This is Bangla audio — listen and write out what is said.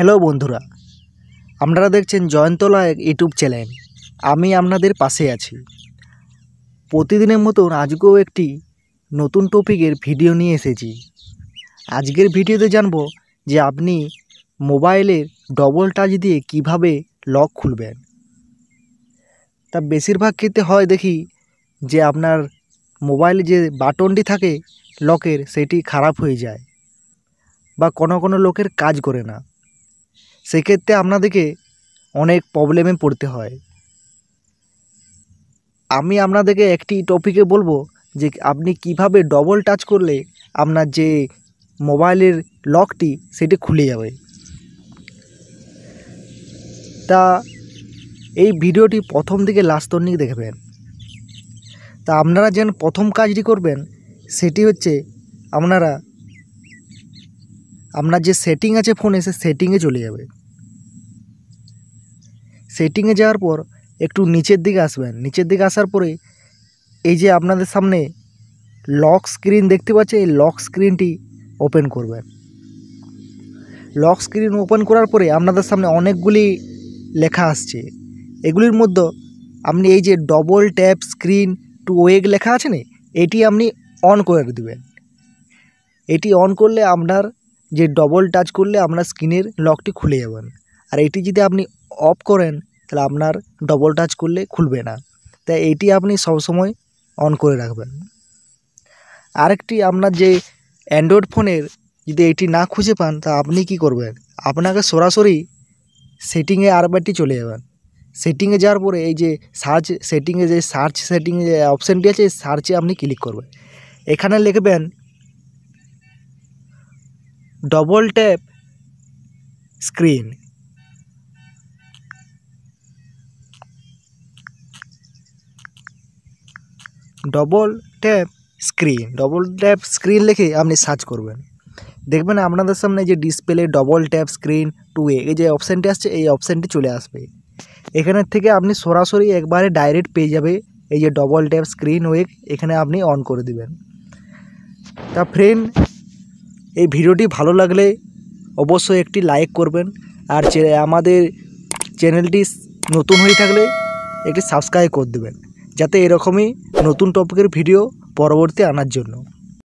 হ্যালো বন্ধুরা আপনারা দেখছেন জয়ন্তলা ইউটিউব চ্যানেল আমি আপনাদের পাশে আছি প্রতিদিনের মতন আজকেও একটি নতুন টপিকের ভিডিও নিয়ে এসেছি আজকের ভিডিওতে জানব যে আপনি মোবাইলের ডবল টাচ দিয়ে কিভাবে লক খুলবেন তা বেশিরভাগ ক্ষেত্রে হয় দেখি যে আপনার মোবাইলে যে বাটনটি থাকে লকের সেটি খারাপ হয়ে যায় বা কোনো কোনো লোকের কাজ করে না সেক্ষেত্রে আপনাদেরকে অনেক প্রবলেমে পড়তে হয় আমি আপনাদেরকে একটি টপিকে বলবো যে আপনি কিভাবে ডবল টাচ করলে আপনার যে মোবাইলের লকটি সেটি খুলে যাবে তা এই ভিডিওটি প্রথম থেকে লাস্ট অনেক দেখবেন তা আপনারা যেন প্রথম কাজটি করবেন সেটি হচ্ছে আপনারা আপনার যে সেটিং আছে ফোনে সে সেটিংয়ে চলে যাবে সেটিংয়ে যাওয়ার পর একটু নিচের দিকে আসবেন নিচের দিকে আসার পরে এই যে আপনাদের সামনে লক স্ক্রিন দেখতে পাচ্ছে এই লক স্ক্রিনটি ওপেন করবেন লক স্ক্রিন ওপেন করার পরে আপনাদের সামনে অনেকগুলি লেখা আসছে এগুলির মধ্যে আপনি এই যে double tap screen to wake লেখা আছে না এটি আপনি অন করে দেবেন এটি অন করলে আপনার যে ডবল টাচ করলে আপনার স্ক্রিনের লকটি খুলে যাবেন আর এটি যদি আপনি অফ করেন তাহলে আপনার ডবল টাচ করলে খুলবে না তাই এটি আপনি সবসময় অন করে রাখবেন আরেকটি আপনার যে অ্যান্ড্রয়েড ফোনের যদি এটি না খুঁজে পান তা আপনি কি করবেন আপনাকে সরাসরি সেটিংয়ে আরবারটি চলে যাবেন সেটিংয়ে যাওয়ার পরে এই যে সার্চ সেটিংয়ে যে সার্চ সেটিংয়ে যে অপশানটি আছে সার্চে আপনি ক্লিক করবেন এখানে লিখবেন double tap screen double tap screen double tap screen লিখে আপনি সার্চ করবেন দেখবেন আপনাদের সামনে যে ডিসপ্লেতে डबल टैप स्क्रीन টু এ এই যে অপশনটি আসছে এই অপশনটি চলে আসবে এখান থেকে আপনি সরাসরি একবার ডাইরেক্ট পেয়ে যাবে এই যে डबल टैप स्क्रीन ওকে এখানে আপনি অন করে দিবেন টা ফ্রেন্ড এই ভিডিওটি ভালো লাগে অবশ্যই একটি লাইক করবেন আর যে আমাদের চ্যানেলটি নতুন হই থাকলে একটি সাবস্ক্রাইব করে দিবেন যাতে এরকমই নতুন টপিকের ভিডিও পরবর্তী আনার জন্য